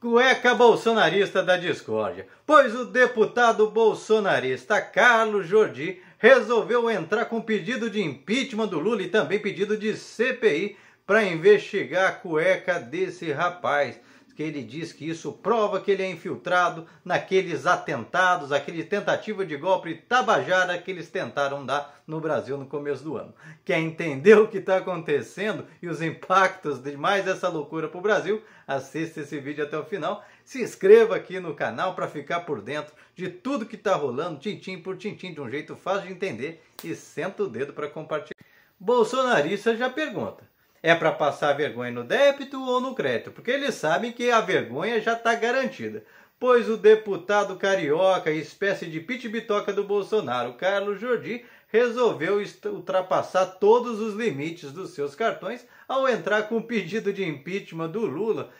Cueca bolsonarista da discórdia, pois o deputado bolsonarista Carlos Jordi resolveu entrar com pedido de impeachment do Lula e também pedido de CPI para investigar a cueca desse rapaz que ele diz que isso prova que ele é infiltrado naqueles atentados, aquele tentativa de golpe tabajara que eles tentaram dar no Brasil no começo do ano. Quer entender o que está acontecendo e os impactos de mais essa loucura para o Brasil? Assista esse vídeo até o final. Se inscreva aqui no canal para ficar por dentro de tudo que está rolando, tintim por tintim, de um jeito fácil de entender e senta o dedo para compartilhar. Bolsonarista já pergunta: é para passar vergonha no débito ou no crédito? Porque eles sabem que a vergonha já está garantida. Pois o deputado carioca, espécie de pitbitoca do Bolsonaro, Carlos Jordi, resolveu ultrapassar todos os limites dos seus cartões ao entrar com o pedido de impeachment do Lula,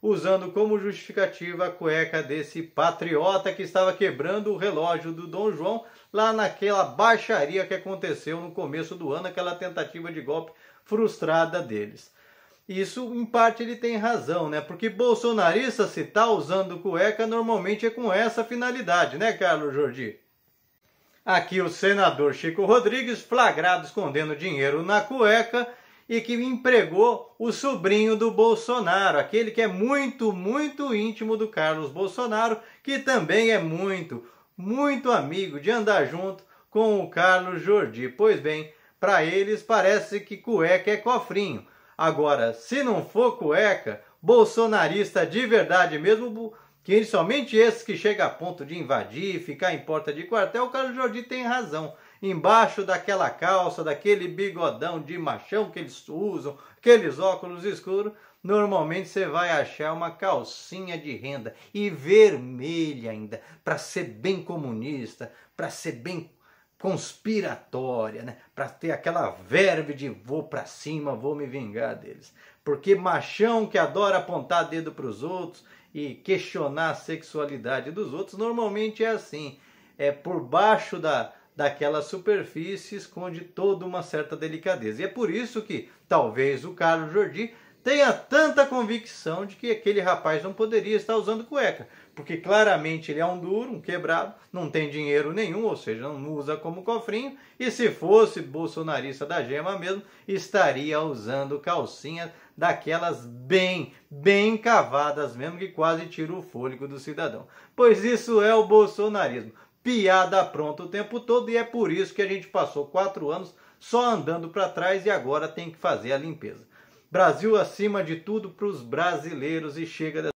usando como justificativa a cueca desse patriota que estava quebrando o relógio do Dom João lá naquela baixaria que aconteceu no começo do ano, aquela tentativa de golpe frustrada deles. Isso, em parte, ele tem razão, né? Porque bolsonarista, se está usando cueca, normalmente é com essa finalidade, né, Carlos Jordi? Aqui o senador Chico Rodrigues, flagrado escondendo dinheiro na cueca e que empregou o sobrinho do Bolsonaro, aquele que é muito, muito íntimo do Carlos Bolsonaro, que também é muito, muito amigo de andar junto com o Carlos Jordi. Pois bem, para eles parece que cueca é cofrinho. Agora, se não for cueca, bolsonarista de verdade mesmo, que somente esse que chega a ponto de invadir, ficar em porta de quartel, o Carlos Jordi tem razão. Embaixo daquela calça, daquele bigodão de machão que eles usam, aqueles óculos escuros, normalmente você vai achar uma calcinha de renda e vermelha ainda, para ser bem comunista, para ser bem conspiratória, né? para ter aquela verve de vou para cima, vou me vingar deles. Porque machão que adora apontar dedo para os outros e questionar a sexualidade dos outros, normalmente é assim. É por baixo da, daquela superfície esconde toda uma certa delicadeza. E é por isso que talvez o Carlos Jordi tenha tanta convicção de que aquele rapaz não poderia estar usando cueca, porque claramente ele é um duro, um quebrado, não tem dinheiro nenhum, ou seja, não usa como cofrinho, e se fosse bolsonarista da gema mesmo, estaria usando calcinha daquelas bem, bem cavadas mesmo, que quase tira o fôlego do cidadão. Pois isso é o bolsonarismo. Piada pronta o tempo todo, e é por isso que a gente passou quatro anos só andando para trás e agora tem que fazer a limpeza. Brasil acima de tudo para os brasileiros e chega